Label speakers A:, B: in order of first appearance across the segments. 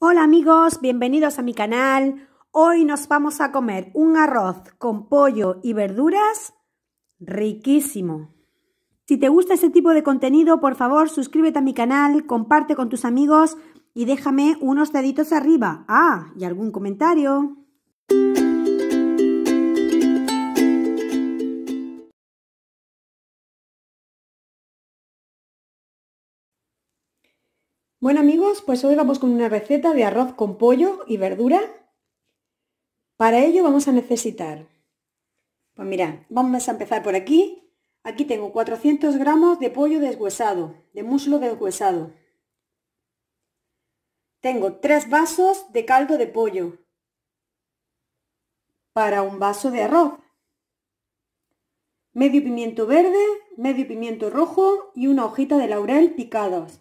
A: Hola amigos, bienvenidos a mi canal. Hoy nos vamos a comer un arroz con pollo y verduras riquísimo. Si te gusta ese tipo de contenido, por favor suscríbete a mi canal, comparte con tus amigos y déjame unos deditos arriba. Ah, y algún comentario. Bueno amigos, pues hoy vamos con una receta de arroz con pollo y verdura. Para ello vamos a necesitar, pues mira, vamos a empezar por aquí. Aquí tengo 400 gramos de pollo deshuesado, de muslo deshuesado. Tengo 3 vasos de caldo de pollo para un vaso de arroz. Medio pimiento verde, medio pimiento rojo y una hojita de laurel picados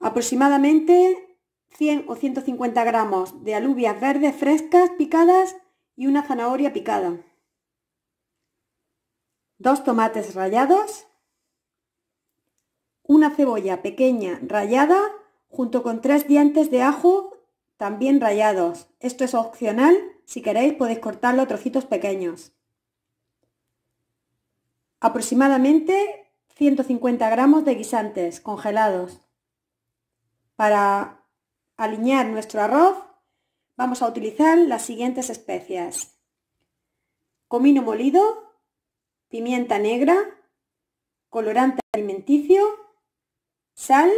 A: aproximadamente 100 o 150 gramos de alubias verdes frescas picadas y una zanahoria picada, dos tomates rallados, una cebolla pequeña rallada junto con tres dientes de ajo también rallados. Esto es opcional, si queréis podéis cortarlo a trocitos pequeños. Aproximadamente 150 gramos de guisantes congelados. Para alinear nuestro arroz vamos a utilizar las siguientes especias. Comino molido, pimienta negra, colorante alimenticio, sal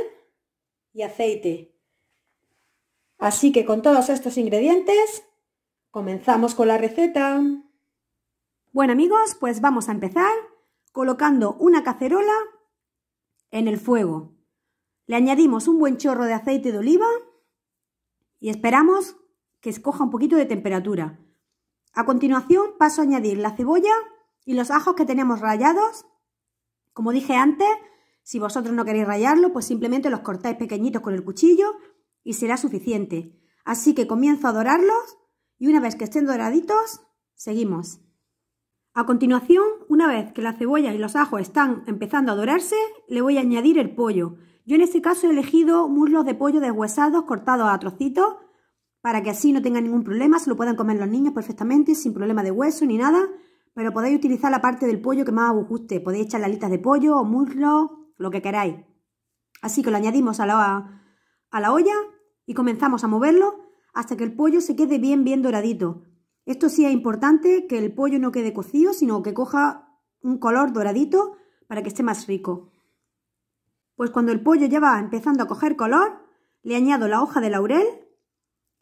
A: y aceite. Así que con todos estos ingredientes, comenzamos con la receta. Bueno amigos, pues vamos a empezar colocando una cacerola en el fuego. Le añadimos un buen chorro de aceite de oliva y esperamos que escoja un poquito de temperatura. A continuación paso a añadir la cebolla y los ajos que tenemos rallados. Como dije antes, si vosotros no queréis rallarlo, pues simplemente los cortáis pequeñitos con el cuchillo y será suficiente. Así que comienzo a dorarlos y una vez que estén doraditos, seguimos. A continuación, una vez que la cebolla y los ajos están empezando a dorarse, le voy a añadir el pollo. Yo en este caso he elegido muslos de pollo deshuesados cortados a trocitos para que así no tengan ningún problema, se lo puedan comer los niños perfectamente, sin problema de hueso ni nada, pero podéis utilizar la parte del pollo que más os guste, podéis echar alitas de pollo o muslo, lo que queráis. Así que lo añadimos a la, a la olla y comenzamos a moverlo hasta que el pollo se quede bien, bien doradito. Esto sí es importante, que el pollo no quede cocido, sino que coja un color doradito para que esté más rico. Pues cuando el pollo ya va empezando a coger color, le añado la hoja de laurel,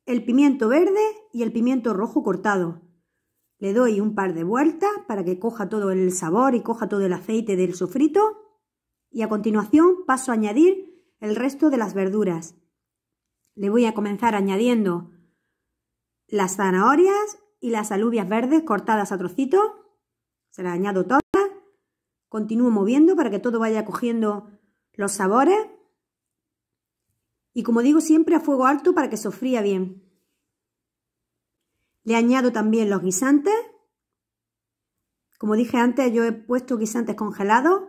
A: el pimiento verde y el pimiento rojo cortado. Le doy un par de vueltas para que coja todo el sabor y coja todo el aceite del sofrito. Y a continuación paso a añadir el resto de las verduras. Le voy a comenzar añadiendo las zanahorias y las alubias verdes cortadas a trocitos. Se las añado todas. Continúo moviendo para que todo vaya cogiendo los sabores y como digo siempre a fuego alto para que sofría bien. Le añado también los guisantes. Como dije antes, yo he puesto guisantes congelados,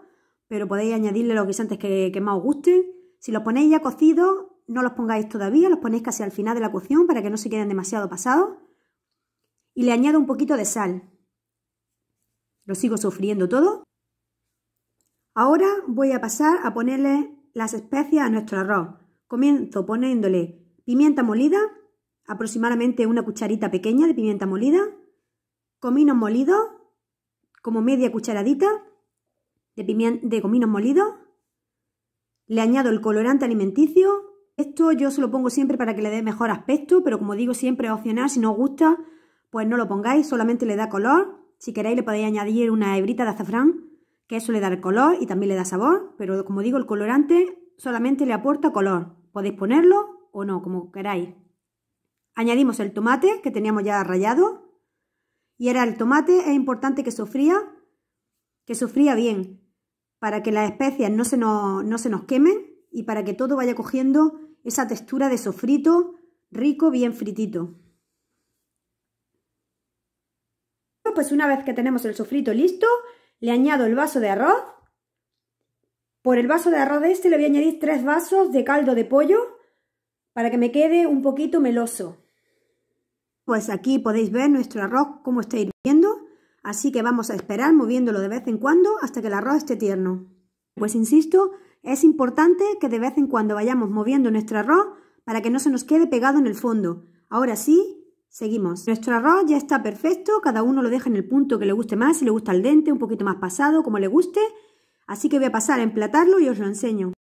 A: pero podéis añadirle los guisantes que, más os gusten. Si los ponéis ya cocidos, no los pongáis todavía, los ponéis casi al final de la cocción para que no se queden demasiado pasados. Y le añado un poquito de sal. Lo sigo sufriendo todo. Ahora voy a pasar a ponerle las especias a nuestro arroz. Comienzo poniéndole pimienta molida, aproximadamente una cucharita pequeña de pimienta molida, cominos molidos, como media cucharadita de, de cominos molidos. Le añado el colorante alimenticio. Esto yo se lo pongo siempre para que le dé mejor aspecto, pero como digo siempre es opcional. Si no os gusta, pues no lo pongáis, solamente le da color. Si queréis le podéis añadir una hebrita de azafrán que eso le da color y también le da sabor, pero como digo, el colorante solamente le aporta color. Podéis ponerlo o no, como queráis. Añadimos el tomate que teníamos ya rallado. Y ahora el tomate es importante que sofría, que sofría bien, para que las especias no se, no se nos quemen y para que todo vaya cogiendo esa textura de sofrito rico, bien fritito. Pues una vez que tenemos el sofrito listo, le añado el vaso de arroz. Por el vaso de arroz de este le voy a añadir tres vasos de caldo de pollo para que me quede un poquito meloso. Pues aquí podéis ver nuestro arroz como está hirviendo, así que vamos a esperar moviéndolo de vez en cuando hasta que el arroz esté tierno. Pues insisto, es importante que de vez en cuando vayamos moviendo nuestro arroz para que no se nos quede pegado en el fondo. Ahora sí, Seguimos. Nuestro arroz ya está perfecto, cada uno lo deja en el punto que le guste más, si le gusta al dente, un poquito más pasado, como le guste. Así que voy a pasar a emplatarlo y os lo enseño.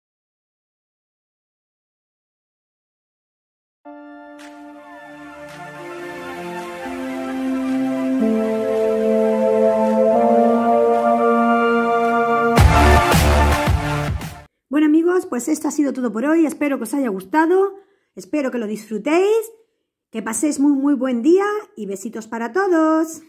A: Bueno amigos, pues esto ha sido todo por hoy, espero que os haya gustado, espero que lo disfrutéis que paséis muy muy buen día y besitos para todos.